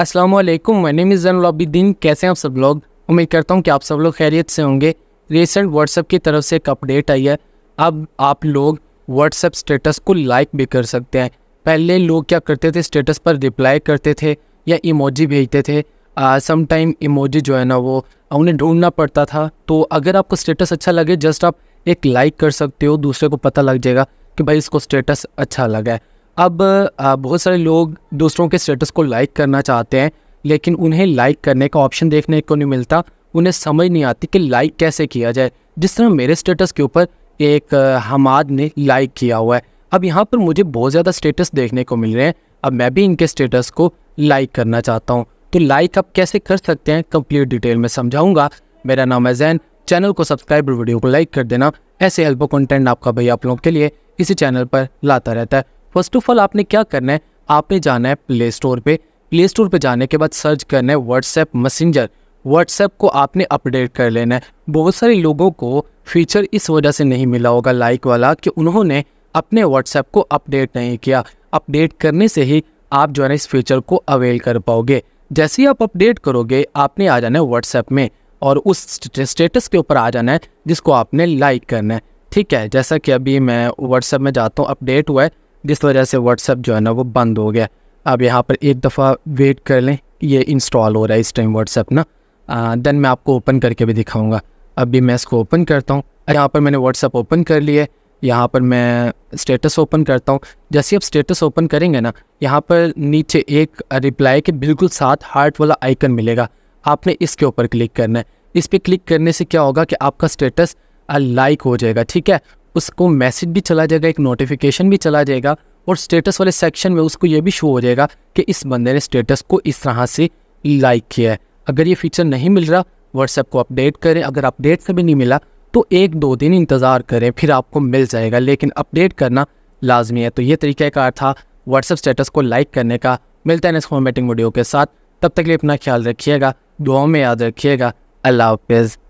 अस्सलाम वालेकुम my name is कैसे हैं आप सब लोग उम्मीद करता हूँ कि आप सब लोग खैरियत से होंगे रिसेंट व्हाट्सअप की तरफ से एक अपडेट आई है अब आप लोग व्हाट्सअप स्टेटस को लाइक भी कर सकते हैं पहले लोग क्या करते थे स्टेटस पर रिप्लाई करते थे या इमोजी भेजते थे सम टाइम इमोजी जो है ना वो उन्हें ढूंढना पड़ता था तो अगर आपको स्टेटस अच्छा लगे जस्ट आप एक लाइक कर सकते हो दूसरे को पता लग जाएगा कि भाई इसको स्टेटस अच्छा लगा है अब बहुत सारे लोग दूसरों के स्टेटस को लाइक करना चाहते हैं लेकिन उन्हें लाइक करने का ऑप्शन देखने को नहीं मिलता उन्हें समझ नहीं आती कि लाइक कैसे किया जाए जिस तरह मेरे स्टेटस के ऊपर एक हमाद ने लाइक किया हुआ है अब यहाँ पर मुझे बहुत ज़्यादा स्टेटस देखने को मिल रहे हैं अब मैं भी इनके स्टेटस को लाइक करना चाहता हूँ तो लाइक आप कैसे कर सकते हैं कंप्लीट डिटेल में समझाऊंगा मेरा नाम है जैन चैनल को सब्सक्राइब और वीडियो को लाइक कर देना ऐसे हेल्प कंटेंट आपका भाई आप लोगों के लिए इसी चैनल पर लाता रहता है फर्स्ट ऑफ ऑल आपने क्या करना है आपने जाना है प्ले स्टोर पे प्ले स्टोर पे जाने के बाद सर्च करना है व्हाट्सएप मैसेंजर व्हाट्सएप को आपने अपडेट कर लेना है बहुत सारे लोगों को फीचर इस वजह से नहीं मिला होगा लाइक वाला कि उन्होंने अपने व्हाट्सएप को अपडेट नहीं किया अपडेट करने से ही आप जो है इस फीचर को अवेल कर पाओगे जैसे ही आप अपडेट करोगे आपने आ जाना है व्हाट्सएप में और उस स्टेटस के ऊपर आ जाना है जिसको आपने लाइक करना है ठीक है जैसा कि अभी मैं व्हाट्सएप में जाता हूँ अपडेट हुआ है जिस वजह से व्हाट्सअप जो है ना वो बंद हो गया अब यहाँ पर एक दफ़ा वेट कर लें ये इंस्टॉल हो रहा है इस टाइम व्हाट्सअप ना देन मैं आपको ओपन करके भी दिखाऊँगा अभी मैं इसको ओपन करता हूँ यहाँ पर मैंने व्हाट्सअप ओपन कर लिया है यहाँ पर मैं स्टेटस ओपन करता हूँ जैसे आप स्टेटस ओपन करेंगे ना यहाँ पर नीचे एक रिप्लाई के बिल्कुल साथ हार्ट वाला आइकन मिलेगा आपने इसके ऊपर क्लिक करना है इस पर क्लिक करने से क्या होगा कि आपका स्टेटस लाइक हो जाएगा ठीक है उसको मैसेज भी चला जाएगा एक नोटिफिकेशन भी चला जाएगा और स्टेटस वाले सेक्शन में उसको ये भी शो हो जाएगा कि इस बंदे ने स्टेटस को इस तरह से लाइक किया है अगर ये फीचर नहीं मिल रहा व्हाट्सएप को अपडेट करें अगर अपडेट से भी नहीं मिला तो एक दो दिन इंतज़ार करें फिर आपको मिल जाएगा लेकिन अपडेट करना लाजमी है तो ये तरीक़ाकार था व्हाट्सएप स्टेटस को लाइक करने का मिलता है नेक्स्ट फॉर्मेटिंग वीडियो के साथ तब तक लिए अपना ख्याल रखिएगा दुआओं में याद रखिएगा अल्लाह हाफिज़